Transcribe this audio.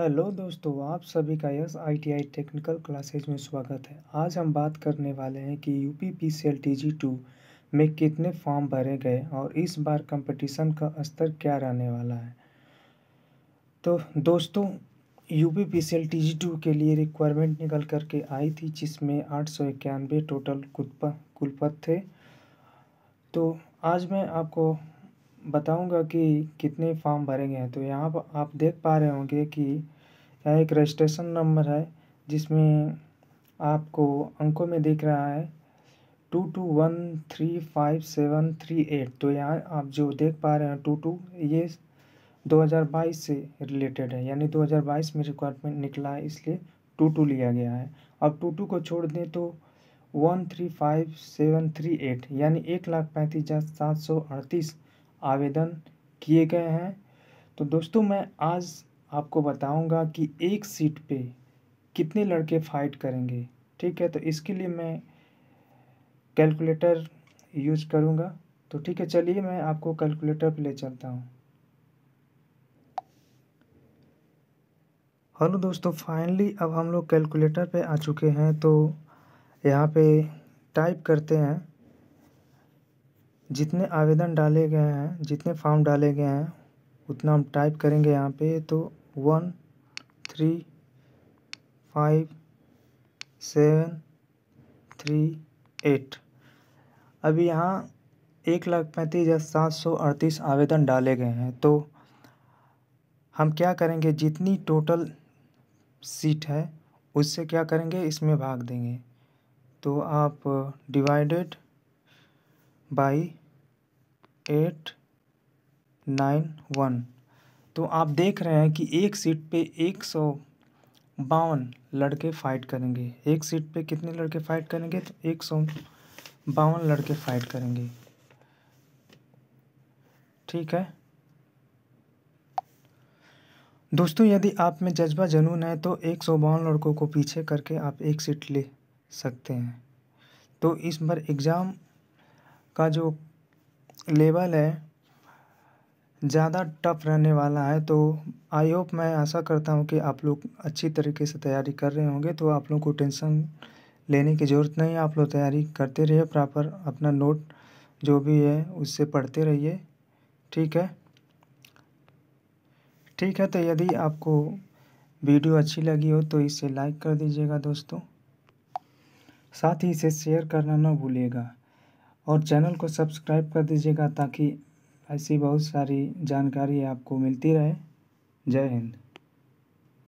hello दोस्तों आप सभी का यस आईटीआई टेक्निकल क्लासेज में स्वागत है आज हम बात करने वाले हैं कि U P P C L T G two में कितने फॉर्म भरे गए और इस बार कंपटीशन का स्तर क्या रहने वाला है तो दोस्तों U P P C L T G two के लिए रिक्वायरमेंट निकल करके आई थी जिसमें आठ सौ इक्यानवे टोटल कुलपत थे तो आज मैं आपको बताऊँगा कि कितने फॉर्म भरेंगे हैं तो यहाँ पर आप देख पा रहे होंगे कि यह एक रजिस्ट्रेशन नंबर है जिसमें आपको अंकों में दिख रहा है two two one three five seven three eight तो यहाँ आप जो देख पा रहे हैं टू टू ये दो हज़ार बाईस से रिलेटेड है यानी दो हज़ार बाईस में रिक्वायरमेंट निकला है इसलिए टू टू लिया गया है अब टू टू को छोड़ दें तो one three five seven three eight यानी एक लाख पैंतीस हज़ार सात सौ अड़तीस आवेदन किए गए हैं तो दोस्तों मैं आज आपको बताऊंगा कि एक सीट पे कितने लड़के फाइट करेंगे ठीक है तो इसके लिए मैं कैलकुलेटर यूज करूंगा तो ठीक है चलिए मैं आपको कैलकुलेटर पे ले चलता हूँ हेलो दोस्तों फाइनली अब हम लोग कैलकुलेटर पे आ चुके हैं तो यहाँ पे टाइप करते हैं जितने आवेदन डाले गए हैं जितने फॉर्म डाले गए हैं उतना हम टाइप करेंगे यहाँ पे तो one three five seven three eight अभी यहाँ एक लाख पैंतीस हज़ार सात सौ अड़तीस आवेदन डाले गए हैं तो हम क्या करेंगे जितनी टोटल सीट है उससे क्या करेंगे इसमें भाग देंगे तो आप divided by eight nine one तो आप देख रहे हैं कि एक सीट पे एक सौ बावन लड़के फ़ाइट करेंगे एक सीट पे कितने लड़के फ़ाइट करेंगे तो एक सौ बावन लड़के फ़ाइट करेंगे ठीक है दोस्तों यदि आप में जज्बा जनून है तो एक सौ बावन लड़कों को पीछे करके आप एक सीट ले सकते हैं तो इस बार एग्ज़ाम का जो लेवल है ज़्यादा टफ रहने वाला है तो आई होप मैं आशा करता हूँ कि आप लोग अच्छी तरीके से तैयारी कर रहे होंगे तो आप लोग को टेंशन लेने की ज़रूरत नहीं है आप लोग तैयारी करते रहिए प्रॉपर अपना नोट जो भी है उससे पढ़ते रहिए ठीक है ठीक है तो यदि आपको वीडियो अच्छी लगी हो तो इसे लाइक कर दीजिएगा दोस्तों साथ ही इसे शेयर करना ना भूलिएगा और चैनल को सब्सक्राइब कर दीजिएगा ताकि ऐसी बहुत सारी जानकारी आपको मिलती रहे जय हिंद